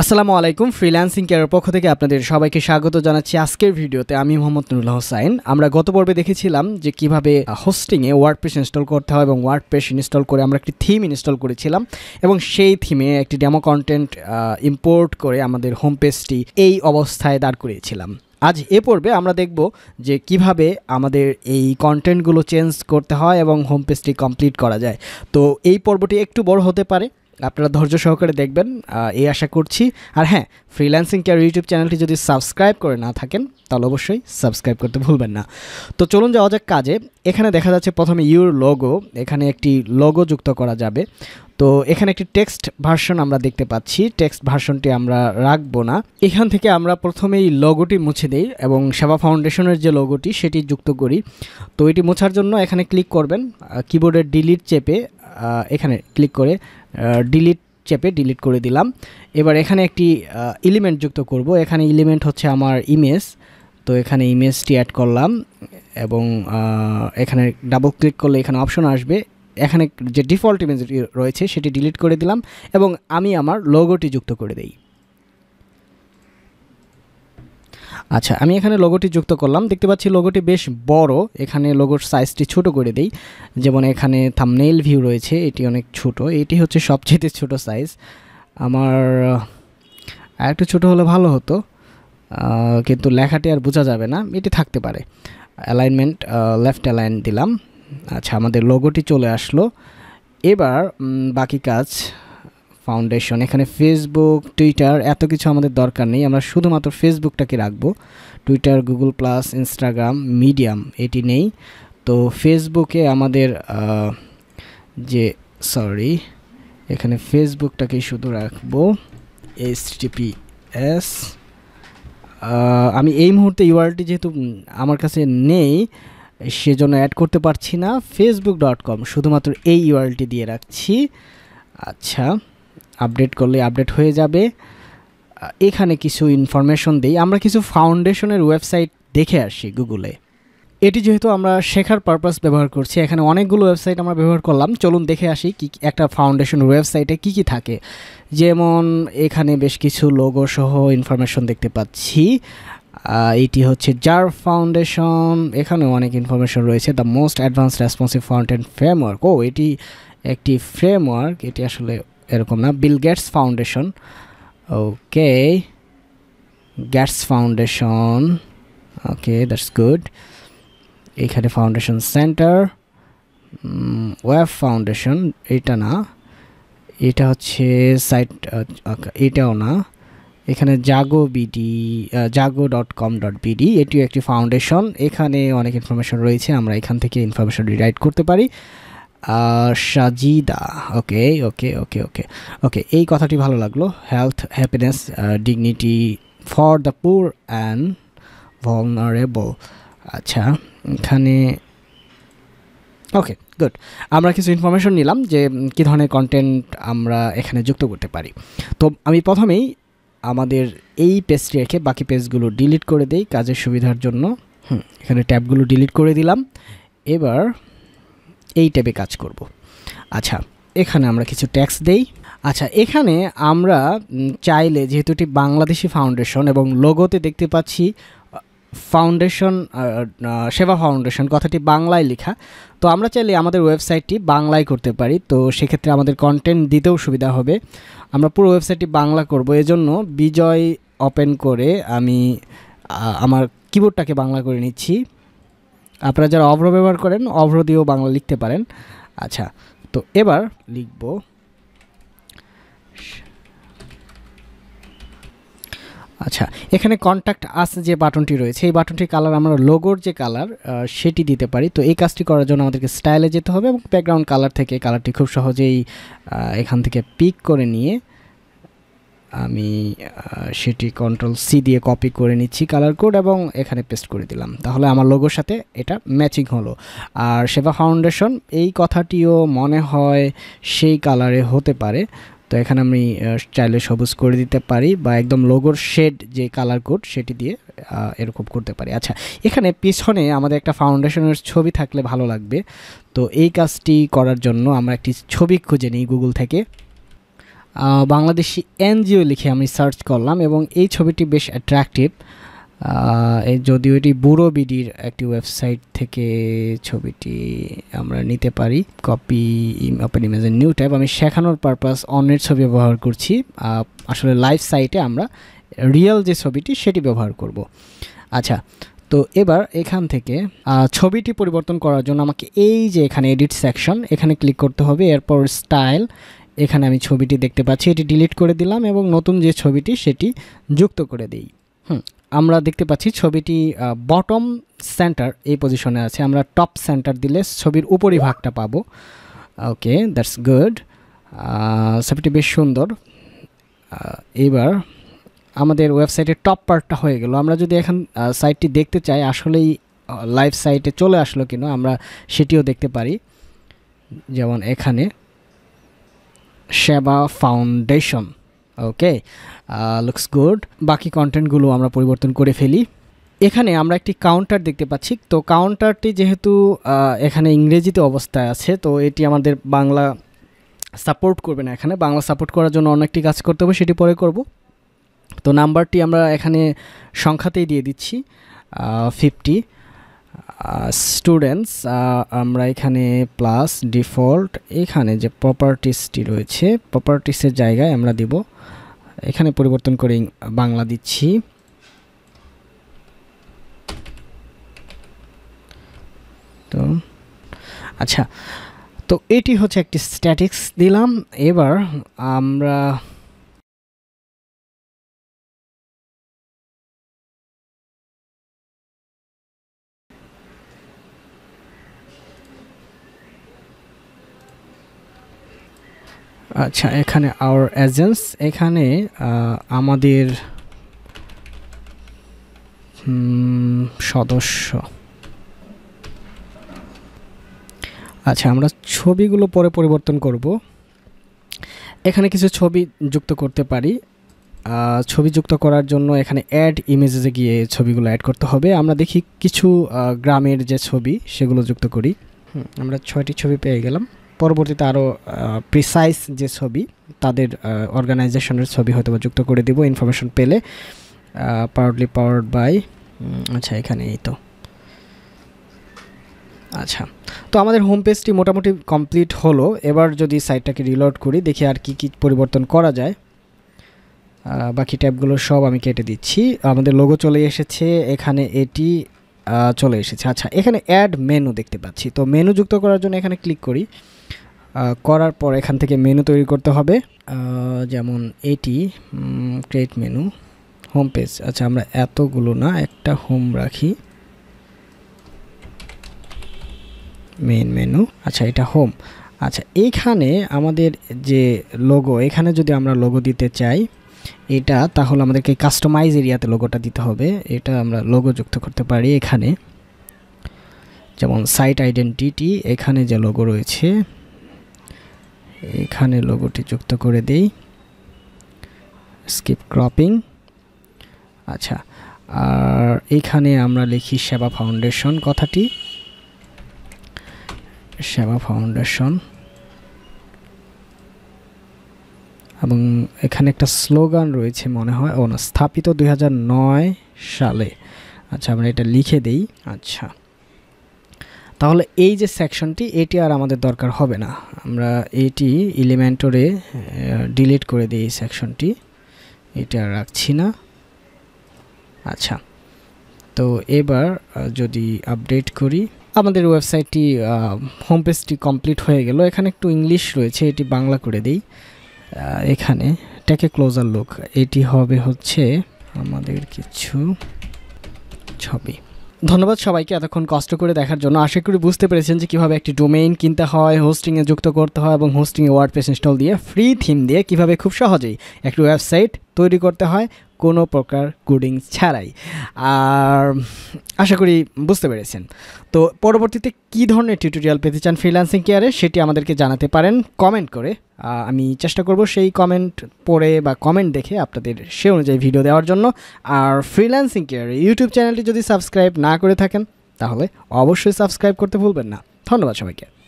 আসসালামু আলাইকুম ফ্রিল্যান্সিং কেয়ারের পক্ষ থেকে আপনাদের সবাইকে স্বাগত জানাচ্ছি আজকের ভিডিওতে আমি মোহাম্মদ নুরুল্লাহ হোসাইন আমরা গত পর্বে দেখেছিলাম যে কীভাবে হোস্টিংয়ে ওয়ার্ড পেস ইনস্টল করতে হয় এবং ওয়ার্ড পেস ইনস্টল করে আমরা একটি থিম ইনস্টল করেছিলাম এবং সেই থিমে একটি ডেমো কন্টেন্ট ইম্পোর্ট করে আমাদের হোম পেজটি এই অবস্থায় দাঁড় করিয়েছিলাম আজ এ পর্বে আমরা দেখব যে কিভাবে আমাদের এই কন্টেন্টগুলো চেঞ্জ করতে হয় এবং হোম পেজটি কমপ্লিট করা যায় তো এই পর্বটি একটু বড় হতে পারে আপনারা ধৈর্য সহকারে দেখবেন এই আশা করছি আর হ্যাঁ ফ্রিল্যান্সিং কেয়ার ইউটিউব চ্যানেলটি যদি সাবস্ক্রাইব করে না থাকেন তাহলে অবশ্যই সাবস্ক্রাইব করতে ভুলবেন না তো চলুন যাওয়া যাক কাজে এখানে দেখা যাচ্ছে প্রথমে ইউর লোগো এখানে একটি লোগো যুক্ত করা যাবে তো এখানে একটি টেক্সট ভার্সন আমরা দেখতে পাচ্ছি টেক্সট ভার্সনটি আমরা রাখবো না এখান থেকে আমরা প্রথমেই লোগোটি মুছে দিই এবং সেবা ফাউন্ডেশনের যে লোগোটি সেটি যুক্ত করি তো এটি মোছার জন্য এখানে ক্লিক করবেন কিবোর্ডের ডিলিট চেপে এখানে ক্লিক করে ডিলিট চেপে ডিলিট করে দিলাম এবার এখানে একটি এলিমেন্ট যুক্ত করব এখানে এলিমেন্ট হচ্ছে আমার ইমেজ তো এখানে ইমেজটি অ্যাড করলাম এবং এখানে ডাবল ক্লিক করলে এখানে অপশন আসবে এখানে যে ডিফল্ট ইমেজটি রয়েছে সেটি ডিলিট করে দিলাম এবং আমি আমার লোগোটি যুক্ত করে দিই আচ্ছা আমি এখানে লোগোটি যুক্ত করলাম দেখতে পাচ্ছি লোগোটি বেশ বড় এখানে লোগোর সাইজটি ছোট করে দেই যেমন এখানে থামনেইল ভিউ রয়েছে এটি অনেক ছোট এটি হচ্ছে সবচেয়ে ছোট সাইজ আমার আরেকটু ছোট হলে ভালো হতো কিন্তু লেখাটি আর বোঝা যাবে না এটি থাকতে পারে অ্যালাইনমেন্ট লেফট অ্যালাইন দিলাম আচ্ছা আমাদের লোগোটি চলে আসলো এবার বাকি কাজ ফাউন্ডেশন এখানে ফেসবুক টুইটার এত কিছু আমাদের দরকার নেই আমরা শুধুমাত্র ফেসবুকটাকে রাখবো Twitter Google plus Instagram medium এটি নেই তো ফেসবুকে আমাদের যে সরি এখানে ফেসবুকটাকে শুধু রাখবো টিপি এস আমি এই মুহূর্তে ইউআরটি যেহেতু আমার কাছে নেই সেজন্য অ্যাড করতে পারছি না ফেসবুক ডট কম শুধুমাত্র এই ইউআরটি দিয়ে রাখছি আচ্ছা আপডেট করলে আপডেট হয়ে যাবে এখানে কিছু ইনফরমেশন দিই আমরা কিছু ফাউন্ডেশনের ওয়েবসাইট দেখে আসি গুগলে এটি যেহেতু আমরা শেখার পারপাস ব্যবহার করছি এখানে অনেকগুলো ওয়েবসাইট আমরা ব্যবহার করলাম চলুন দেখে আসি কি একটা ফাউন্ডেশনের ওয়েবসাইটে কি কি থাকে যেমন এখানে বেশ কিছু লোগো সহ ইনফরমেশন দেখতে পাচ্ছি এটি হচ্ছে জার ফাউন্ডেশন এখানে অনেক ইনফরমেশন রয়েছে the most advance responsive fountain framework ও এটি একটি ফ্রেমওয়ার্ক এটি আসলে এরকম না Bill Gates foundation okay Gates foundation okay that's good এখানে ফাউন্ডেশন সেন্টার ওয়েব ফাউন্ডেশন এটা না এটা হচ্ছে সাইট এটাও না এখানে Jago BD Jago dot com dot BD এটিও একটি ফাউন্ডেশন এখানে অনেক ইনফরমেশন রয়েছে আমরা এখান থেকে ইনফরমেশন রিরাইড করতে পারি সাজিদা ওকে ওকে ওকে ওকে ওকে এই কথাটি ভালো লাগলো health happiness dignity for the poor and vulnerable আচ্ছা এখানে ওকে গুড আমরা কিছু ইনফরমেশন নিলাম যে কী ধরনের কন্টেন্ট আমরা এখানে যুক্ত করতে পারি তো আমি প্রথমেই আমাদের এই পেজটি রেখে বাকি পেজগুলো ডিলিট করে দেই কাজের সুবিধার জন্য হুম এখানে ট্যাবগুলো ডিলিট করে দিলাম এবার এই ট্যাবে কাজ করব। আচ্ছা এখানে আমরা কিছু ট্যাক্স দেই আচ্ছা এখানে আমরা চাইলে যেহেতু এটি বাংলাদেশি ফাউন্ডেশন এবং লোগোতে দেখতে পাচ্ছি ফাউন্ডেশন সেবা ফাউন্ডেশন কথাটি বাংলায় লেখা তো আমরা চাইলে আমাদের ওয়েবসাইটটি বাংলায় করতে পারি তো সেক্ষেত্রে আমাদের কন্টেন্ট দিতেও সুবিধা হবে আমরা পুরো ওয়েবসাইটটি বাংলা করব এজন্য বিজয় ওপেন করে আমি আমার কিবোর্ডটাকে বাংলা করে নিচ্ছি আপনারা যারা অভ্র ব্যবহার করেন অভ্র দিয়েও বাংলা লিখতে পারেন আচ্ছা তো এবার লিখব আচ্ছা এখানে কন্ট্যাক্ট আস যে বাটনটি রয়েছে এই বাটনটির কালার আমরা লোগোর যে কালার সেটি দিতে পারি তো এই কাজটি করার জন্য আমাদেরকে স্টাইলে যেতে হবে এবং ব্যাকগ্রাউন্ড কালার থেকে কালারটি খুব সহজেই এখান থেকে পিক করে নিয়ে আমি সেটি কন্ট্রোল সি দিয়ে কপি করে নিচ্ছি কালার কোড এবং এখানে পেস্ট করে দিলাম তাহলে আমার লোগোর সাথে এটা ম্যাচিং হলো আর সেবা ফাউন্ডেশন এই কথাটিও মনে হয় সেই কালারে হতে পারে তো এখানে আমি চাইলে সবুজ করে দিতে পারি বা একদম লোগোর শেড যে কালার কোড সেটি দিয়ে এরকম করতে পারি আচ্ছা এখানে পিছনে আমাদের একটা ফাউন্ডেশনের ছবি থাকলে ভালো লাগবে তো এই কাজটি করার জন্য আমরা একটি ছবি খুঁজে নিই গুগল থেকে বাংলাদেশি এনজিও লিখে আমি সার্চ করলাম এবং এই ছবিটি বেশ অ্যাট্রাকটিভ যদিও এটি বুড়ো বিডির একটি ওয়েবসাইট থেকে ছবিটি আমরা নিতে পারি কপি ওপেন ইমেজের নিউ টাইপ আমি শেখানোর পারপাস অন্যের ছবি ব্যবহার করছি আসলে লাইভ সাইটে আমরা রিয়েল যে ছবিটি সেটি ব্যবহার করব আচ্ছা তো এবার এখান থেকে ছবিটি পরিবর্তন করার জন্য আমাকে এই যে এখানে এডিট সেকশন এখানে ক্লিক করতে হবে এরপর স্টাইল এখানে আমি ছবিটি দেখতে পাচ্ছি এটি ডিলিট করে দিলাম এবং নতুন যে ছবিটি সেটি যুক্ত করে দিই হুম আমরা দেখতে পাচ্ছি ছবিটি বটম সেন্টার এই পজিশনে আছে আমরা টপ সেন্টার দিলে ছবির উপরিভাগটা পাবো ওকে দ্যাটস গুড ছবিটি বেশ সুন্দর এবার আমাদের ওয়েবসাইটের টপ পার্টটা হয়ে গেল আমরা যদি এখন সাইটটি দেখতে চাই আসলেই লাইভ সাইটে চলে আসলো কিনা আমরা সেটিও দেখতে পারি যেমন এখানে সেবা ফাউন্ডেশন ওকে লুকস গুড বাকি কন্টেন্টগুলো আমরা পরিবর্তন করে ফেলি এখানে আমরা একটি কাউন্টার দেখতে পাচ্ছি তো কাউন্টারটি যেহেতু এখানে ইংরেজিতে অবস্থায় আছে তো এটি আমাদের বাংলা সাপোর্ট করবে না এখানে বাংলা সাপোর্ট করার জন্য অনেকটি কাজ করতে হবে সেটি পরে করব তো নাম্বারটি আমরা এখানে সংখ্যাতেই দিয়ে দিচ্ছি ফিফটি স্টুডেন্টস আমরা এখানে প্লাস ডিফল্ট এখানে যে প্রপার্টিসটি রয়েছে প্রপার্টিসের জায়গায় আমরা দিব এখানে পরিবর্তন করে বাংলা দিচ্ছি তো আচ্ছা তো এটি হচ্ছে একটি স্ট্যাটিক্স দিলাম এবার আমরা আচ্ছা এখানে আওয়ার এজেন্টস এখানে আমাদের সদস্য আচ্ছা আমরা ছবিগুলো পরে পরিবর্তন করব এখানে কিছু ছবি যুক্ত করতে পারি ছবি যুক্ত করার জন্য এখানে অ্যাড ইমেজেসে গিয়ে ছবিগুলো অ্যাড করতে হবে আমরা দেখি কিছু গ্রামের যে ছবি সেগুলো যুক্ত করি আমরা ছয়টি ছবি পেয়ে গেলাম পরবর্তীতে আরও প্রিসাইজ যে ছবি তাদের অর্গানাইজেশনের ছবি হয়তো যুক্ত করে দিব ইনফরমেশন পেলে পাওয়ারলি পাওয়ার্ড বাই আচ্ছা এখানেই তো আচ্ছা তো আমাদের হোম পেজটি মোটামুটি কমপ্লিট হলো এবার যদি সাইটটাকে রিলোড করি দেখি আর কি কি পরিবর্তন করা যায় বাকি ট্যাবগুলো সব আমি কেটে দিচ্ছি আমাদের লোগো চলে এসেছে এখানে এটি চলে এসেছে আচ্ছা এখানে অ্যাড মেনু দেখতে পাচ্ছি তো মেনু যুক্ত করার জন্য এখানে ক্লিক করি করার পর এখান থেকে মেনু তৈরি করতে হবে যেমন এটি ক্রিয়েট মেনু হোম পেজ আচ্ছা আমরা এতগুলো না একটা হোম রাখি মেন মেনু আচ্ছা এটা হোম আচ্ছা এইখানে আমাদের যে লোগো এখানে যদি আমরা লোগো দিতে চাই এটা তাহলে আমাদেরকে কাস্টমাইজ এরিয়াতে লোগোটা দিতে হবে এটা আমরা লোগো যুক্ত করতে পারি এখানে যেমন সাইট আইডেন্টিটি এখানে যে লোগো রয়েছে এখানে লোগোটি যুক্ত করে দিই স্কিপ ক্রপিং আচ্ছা আর এখানে আমরা লিখি সেবা ফাউন্ডেশন কথাটি সেবা ফাউন্ডেশন এবং এখানে একটা স্লোগান রয়েছে মনে হয় ও না স্থাপিত দুই সালে আচ্ছা আমরা এটা লিখে দিই আচ্ছা তাহলে এই যে সেকশনটি এটি আর আমাদের দরকার হবে না আমরা এটি এলিমেন্টরে ডিলিট করে দিই এই সেকশনটি এটা রাখছি না আচ্ছা তো এবার যদি আপডেট করি আমাদের ওয়েবসাইটটি হোম পেজটি কমপ্লিট হয়ে গেল এখানে একটু ইংলিশ রয়েছে এটি বাংলা করে দিই এখানে টেকে ক্লোজার লুক এটি হবে হচ্ছে আমাদের কিছু ছবি ধন্যবাদ সবাইকে এতক্ষণ কষ্ট করে দেখার জন্য আশা করি বুঝতে পেরেছেন যে কীভাবে একটি ডোমেইন কিনতে হয় হোস্টিংয়ে যুক্ত করতে হয় এবং হোস্টিংয়ে ওয়ার্ড পেস ইনস্টল দিয়ে ফ্রি থিম দিয়ে কীভাবে খুব সহজেই একটি ওয়েবসাইট তৈরি করতে হয় কোনো প্রকার কোডিং ছাড়াই আর আশা করি বুঝতে পেরেছেন তো পরবর্তীতে কি ধরনের টিউটোরিয়াল পেতে চান ফ্রিল্যান্সিং কেয়ারে সেটি আমাদেরকে জানাতে পারেন কমেন্ট করে আমি চেষ্টা করব সেই কমেন্ট পড়ে বা কমেন্ট দেখে আপনাদের সে অনুযায়ী ভিডিও দেওয়ার জন্য আর ফ্রিল্যান্সিং কেয়ারে ইউটিউব চ্যানেলটি যদি সাবস্ক্রাইব না করে থাকেন তাহলে অবশ্যই সাবস্ক্রাইব করতে ভুলবেন না ধন্যবাদ সবাইকে